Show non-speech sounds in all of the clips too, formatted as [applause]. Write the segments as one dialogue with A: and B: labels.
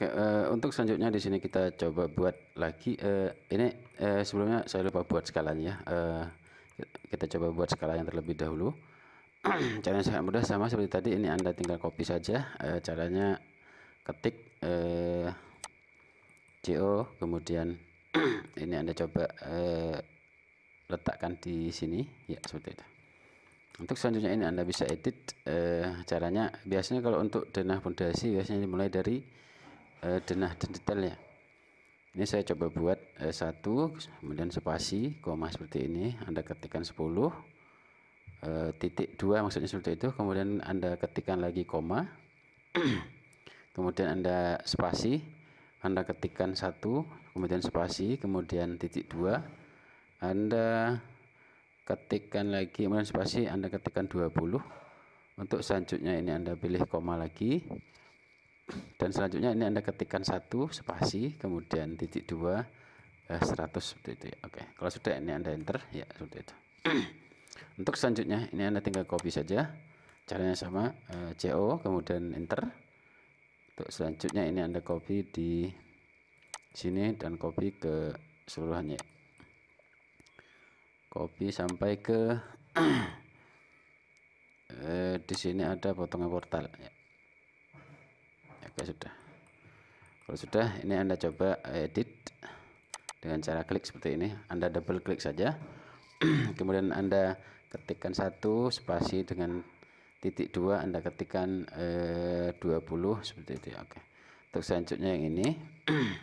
A: Oke, uh, untuk selanjutnya di sini kita coba buat lagi uh, ini uh, sebelumnya saya lupa buat skalanya ya. Uh, kita coba buat skala yang terlebih dahulu. [clears throat] caranya sangat mudah sama seperti tadi ini Anda tinggal copy saja uh, caranya ketik uh, CO kemudian [clears throat] ini Anda coba uh, letakkan di sini ya seperti itu. Untuk selanjutnya ini Anda bisa edit uh, caranya biasanya kalau untuk denah fondasi biasanya dimulai dari uh, denah detail ya ini saya coba buat uh, satu kemudian spasi koma seperti ini Anda ketikkan 10 uh, eh, titik dua maksudnya seperti itu kemudian Anda ketikkan lagi koma [clears throat] kemudian Anda spasi Anda ketikkan satu kemudian spasi kemudian titik dua Anda ketikkan lagi kemudian spasi Anda ketikkan 20 untuk selanjutnya ini Anda pilih koma lagi dan selanjutnya ini anda ketikkan satu spasi kemudian titik dua eh, 100 seperti itu ya. oke kalau sudah ini anda enter ya seperti itu [clears throat] untuk selanjutnya ini anda tinggal copy saja caranya sama eh, CO kemudian enter untuk selanjutnya ini anda copy di sini dan copy ke seluruhannya copy sampai ke [clears throat] eh, di sini ada potongan portal ya oke ya sudah kalau sudah ini anda coba edit dengan cara klik seperti ini anda double klik saja [clears throat] kemudian anda ketikkan satu spasi dengan titik dua anda ketikkan eh, 20 seperti itu ya. oke untuk selanjutnya yang ini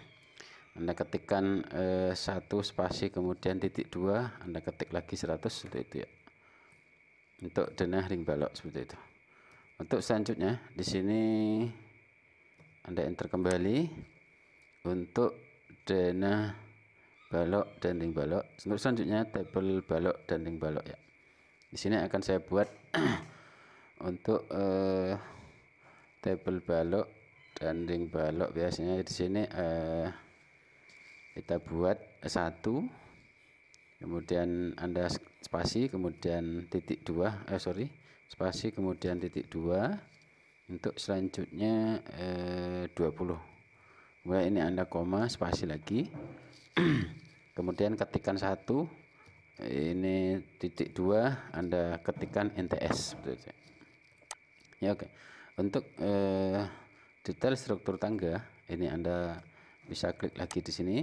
A: [clears throat] anda ketikkan eh, satu spasi kemudian titik dua anda ketik lagi 100 seperti itu ya untuk denah ring balok seperti itu untuk selanjutnya di sini anda enter kembali untuk dana balok dan ring balok. Untuk selanjutnya table balok dan ring balok ya. Di sini akan saya buat [clears throat] untuk uh, table balok dan ring balok biasanya di sini uh, kita buat satu kemudian Anda spasi kemudian titik dua eh sorry spasi kemudian titik dua untuk selanjutnya eh, 20 kemudian ini anda koma spasi lagi [clears throat] kemudian ketikan satu ini titik dua anda ketikan NTS ya oke okay. untuk eh, detail struktur tangga ini anda bisa klik lagi di sini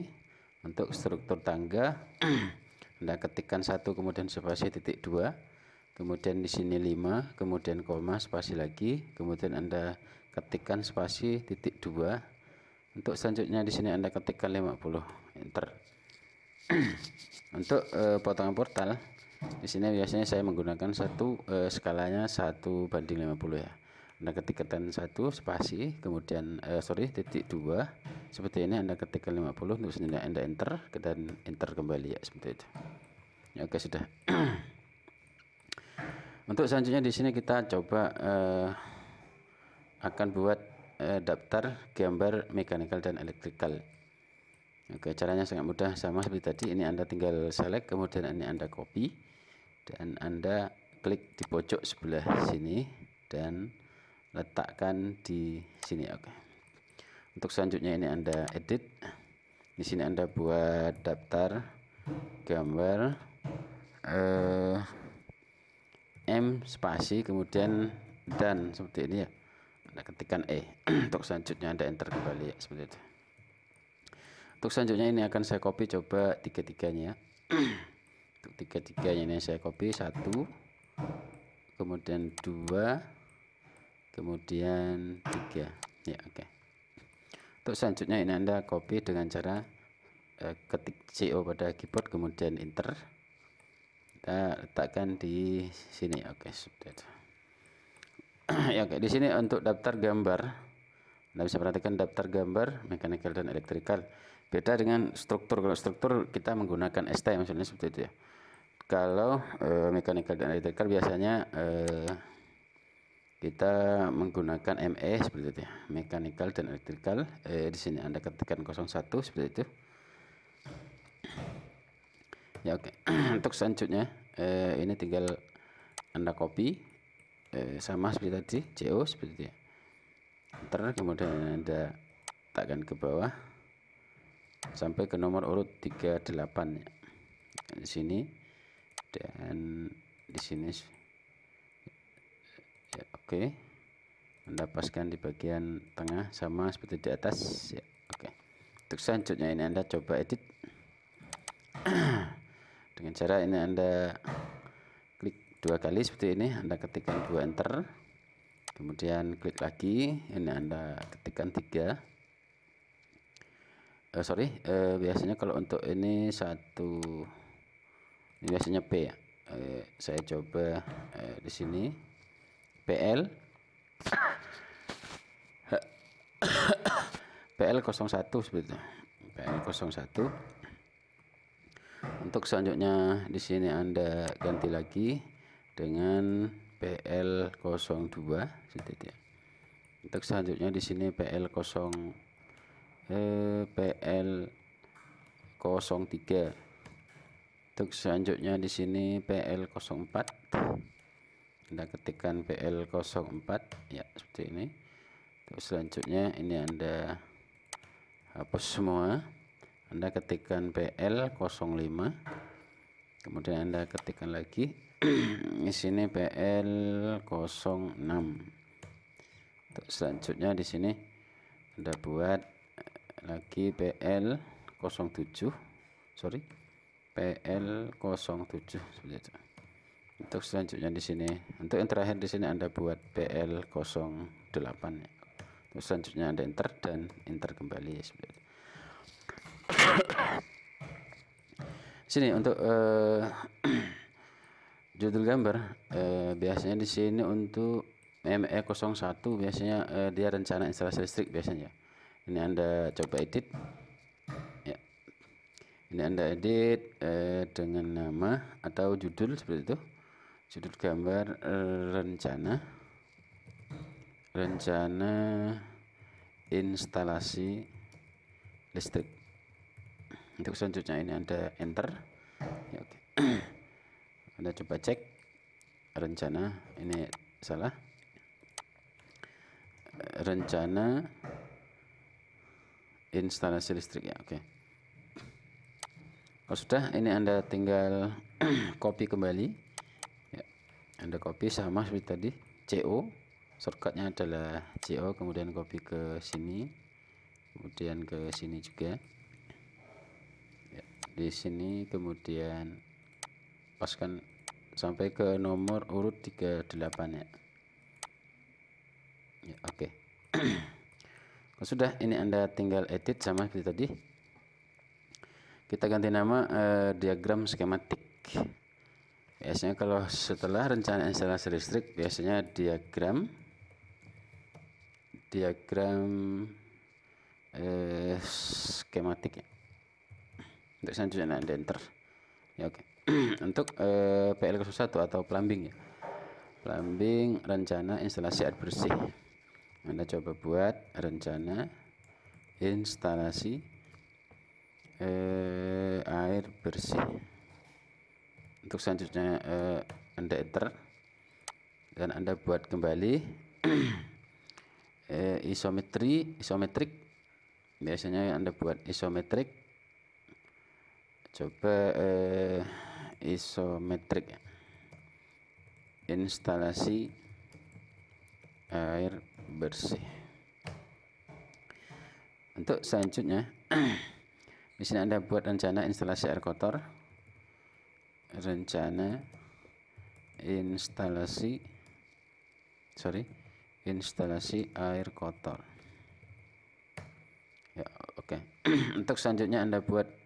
A: untuk struktur tangga [clears throat] Anda ketikan satu kemudian spasi titik dua kemudian di sini 5 kemudian koma spasi lagi kemudian Anda ketikkan spasi titik 2 untuk selanjutnya di sini Anda ketikkan 50 enter [clears throat] untuk e, potongan portal di sini biasanya saya menggunakan satu e, skalanya 1 banding 50 ya Anda ketikkan satu spasi kemudian e, sorry titik 2 seperti ini Anda ketikkan 50 untuk selanjutnya Anda enter dan enter kembali ya seperti itu ya oke sudah [clears throat] Untuk selanjutnya di sini kita coba uh, akan buat uh, daftar gambar mechanical dan electrical. Oke, caranya sangat mudah sama seperti tadi. Ini Anda tinggal select, kemudian ini Anda copy dan Anda klik di pojok sebelah sini dan letakkan di sini. Oke. Untuk selanjutnya ini Anda edit. Di sini Anda buat daftar gambar eh M spasi kemudian dan seperti ini ya Anda ketikkan E [clears throat] untuk selanjutnya Anda enter kembali ya seperti itu untuk selanjutnya ini akan saya copy coba tiga-tiganya ya. [clears throat] untuk tiga-tiganya ini saya copy satu kemudian dua kemudian tiga ya oke okay. untuk selanjutnya ini Anda copy dengan cara eh, ketik CO pada keyboard kemudian enter kita letakkan di sini oke okay, [clears throat] ya oke okay. di sini untuk daftar gambar Anda bisa perhatikan daftar gambar mechanical dan electrical beda dengan struktur kalau struktur kita menggunakan ST maksudnya seperti itu ya kalau e, eh, mechanical dan electrical biasanya e, kita menggunakan ME seperti itu ya mechanical dan electrical e, eh, di sini Anda ketikkan 01 seperti itu ya oke okay. [clears throat] untuk selanjutnya eh, ini tinggal anda copy eh, sama seperti tadi CO seperti dia. Ya. enter kemudian anda takkan ke bawah sampai ke nomor urut 38 ya. di sini dan di sini ya, oke okay. anda paskan di bagian tengah sama seperti di atas ya oke okay. untuk selanjutnya ini anda coba edit dengan cara ini Anda klik dua kali seperti ini Anda ketikkan dua enter kemudian klik lagi ini Anda ketikkan tiga uh, sorry uh, biasanya kalau untuk ini satu ini biasanya P ya uh, saya coba uh, di sini PL PL01 sebetulnya PL01 untuk selanjutnya di sini Anda ganti lagi dengan PL02 ya. Untuk selanjutnya di sini PL0 eh, PL03. Untuk selanjutnya di sini PL04. Anda ketikkan PL04 ya seperti ini. Untuk selanjutnya ini Anda hapus semua. Anda ketikkan PL 05 kemudian Anda ketikkan lagi di sini PL 06 untuk selanjutnya di sini Anda buat lagi PL 07 sorry PL 07 untuk selanjutnya di sini untuk yang terakhir di sini Anda buat PL 08 untuk selanjutnya Anda enter dan enter kembali ya itu [coughs] sini untuk uh, [clears throat] judul gambar uh, biasanya di sini untuk ME01 biasanya uh, dia rencana instalasi listrik biasanya ini anda coba edit ya ini anda edit uh, dengan nama atau judul seperti itu judul gambar uh, rencana rencana instalasi listrik untuk selanjutnya ini anda enter ya, oke. [clears throat] anda coba cek rencana ini salah rencana instalasi listrik ya oke okay. kalau sudah ini anda tinggal [clears throat] copy kembali ya, anda copy sama seperti tadi CO shortcutnya adalah CO kemudian copy ke sini kemudian ke sini juga di sini kemudian paskan sampai ke nomor urut 38 ya, ya oke okay. [clears throat] Nah, sudah ini anda tinggal edit sama seperti tadi kita ganti nama eh, diagram skematik biasanya kalau setelah rencana instalasi listrik biasanya diagram diagram eh, skematik ya untuk selanjutnya enter ya oke okay. [clears throat] untuk eh, PL 01 atau plumbing ya plumbing rencana instalasi air bersih Anda coba buat rencana instalasi eh, air bersih untuk selanjutnya eh, Anda enter dan Anda buat kembali [clears throat] eh, isometri isometrik biasanya Anda buat isometrik coba eh, isometrik instalasi air bersih untuk selanjutnya [clears throat] di sini anda buat rencana instalasi air kotor rencana instalasi sorry instalasi air kotor ya oke okay. [clears throat] untuk selanjutnya anda buat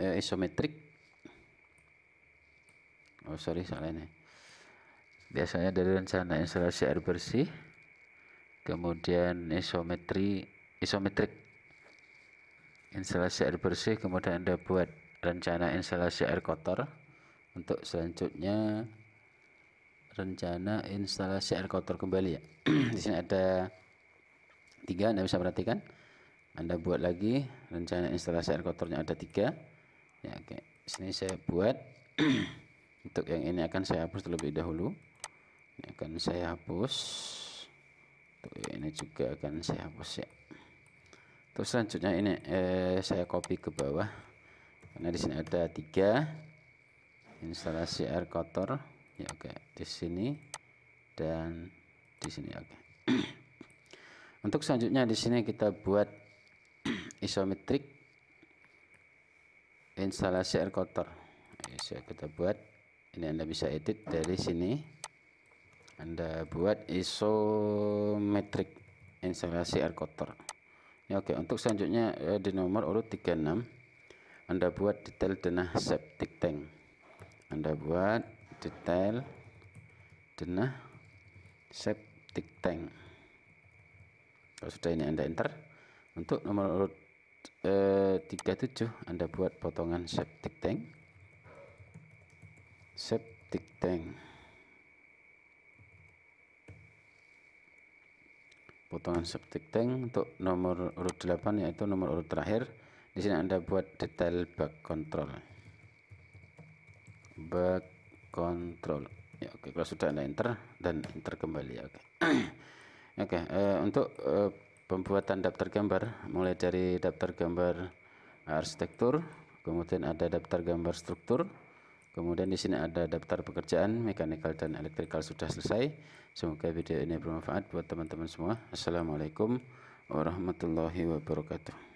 A: eh, isometrik oh sorry salah ini biasanya dari rencana instalasi air bersih kemudian isometri isometrik instalasi air bersih kemudian anda buat rencana instalasi air kotor untuk selanjutnya rencana instalasi air kotor kembali ya [clears throat] di sini ada tiga anda bisa perhatikan anda buat lagi rencana instalasi air kotornya ada tiga ya oke sini saya buat [clears throat] untuk yang ini akan saya hapus terlebih dahulu ini akan saya hapus untuk ini juga akan saya hapus ya terus selanjutnya ini eh, saya copy ke bawah karena di sini ada tiga instalasi air kotor ya oke okay. di sini dan di sini oke [clears throat] untuk selanjutnya di sini kita buat [clears throat] isometrik instalasi air kotor bisa kita buat ini anda bisa edit dari sini anda buat isometric instalasi air kotor ya oke untuk selanjutnya eh, di nomor urut 36 anda buat detail denah septic tank anda buat detail denah septic tank kalau sudah ini anda enter untuk nomor urut eh, tujuh Anda buat potongan septic tank septic tank potongan septic tank untuk nomor urut delapan yaitu nomor urut terakhir di sini Anda buat detail bug control bug control ya oke kalau sudah Anda enter dan enter kembali ya oke [clears throat] oke okay, uh, eh, untuk uh, pembuatan daftar gambar mulai dari daftar gambar arsitektur kemudian ada daftar gambar struktur kemudian di sini ada daftar pekerjaan mekanikal dan elektrikal sudah selesai semoga video ini bermanfaat buat teman-teman semua assalamualaikum warahmatullahi wabarakatuh